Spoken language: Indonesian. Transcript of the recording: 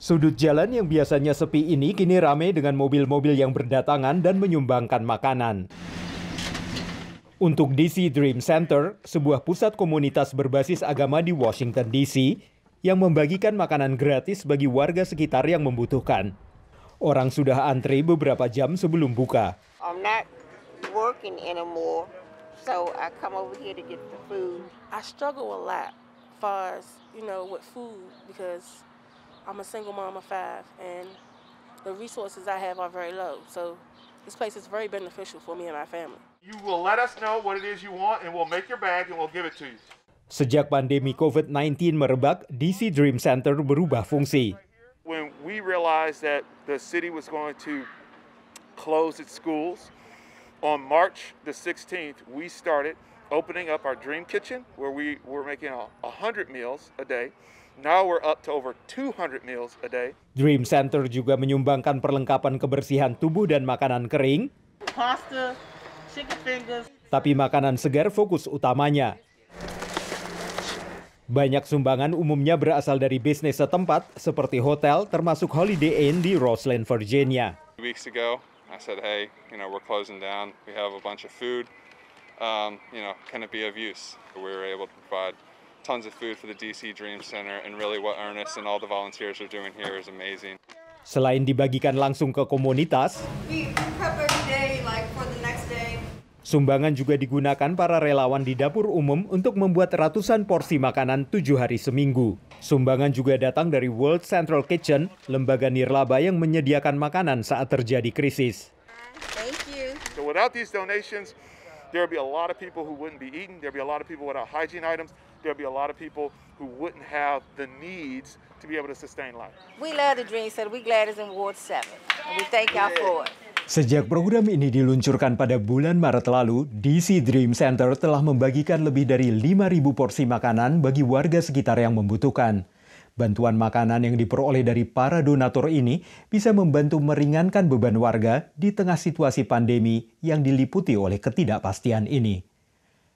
Sudut jalan yang biasanya sepi ini kini ramai dengan mobil-mobil yang berdatangan dan menyumbangkan makanan. Untuk DC Dream Center, sebuah pusat komunitas berbasis agama di Washington DC, yang membagikan makanan gratis bagi warga sekitar yang membutuhkan. Orang sudah antri beberapa jam sebelum buka. so I'm a single mom of five, and the resources I have are very low. So this place is very beneficial for me and my family. You will let us know what it is you want, and we'll make your bag and we'll give it to you. Sejak pandemi COVID-19 merebak, DC Dream Center berubah fungsi. When we realized that the city was going to close its schools, on March the 16th, we started opening up our Dream Kitchen, where we were making 100 meals a day. Now we're up to over 200 meals a day. Dream Center juga menyumbangkan perlengkapan kebersihan tubuh dan makanan kering. Pasta, chicken fingers. Tapi makanan segar fokus utamanya. Banyak sumbangan umumnya berasal dari bisnis setempat seperti hotel termasuk Holiday Inn di Roseland, Virginia. Weeks ago, I said, hey, you know, we're closing down. We have a bunch of food. Um, you know, can it be of use? We were able to provide tons of food for the DC Dream Center and really what Ernest and all the volunteers are doing here is amazing. Selain dibagikan langsung ke komunitas, sumbangan juga digunakan para relawan di dapur umum untuk membuat ratusan porsi makanan tujuh hari seminggu. Sumbangan juga datang dari World Central Kitchen, lembaga nirlaba yang menyediakan makanan saat terjadi krisis. Thank you. So without these donations, there would be a lot of people who wouldn't be eating, there would be a lot of people without hygiene items, there'll be a lot of people who wouldn't have the needs to be able to sustain life. We love the Dream Center. We're glad it's in Ward 7. And we thank y'all for it. Sejak program ini diluncurkan pada bulan Maret lalu, DC Dream Center telah membagikan lebih dari 5.000 porsi makanan bagi warga sekitar yang membutuhkan. Bantuan makanan yang diperoleh dari para donatur ini bisa membantu meringankan beban warga di tengah situasi pandemi yang diliputi oleh ketidakpastian ini.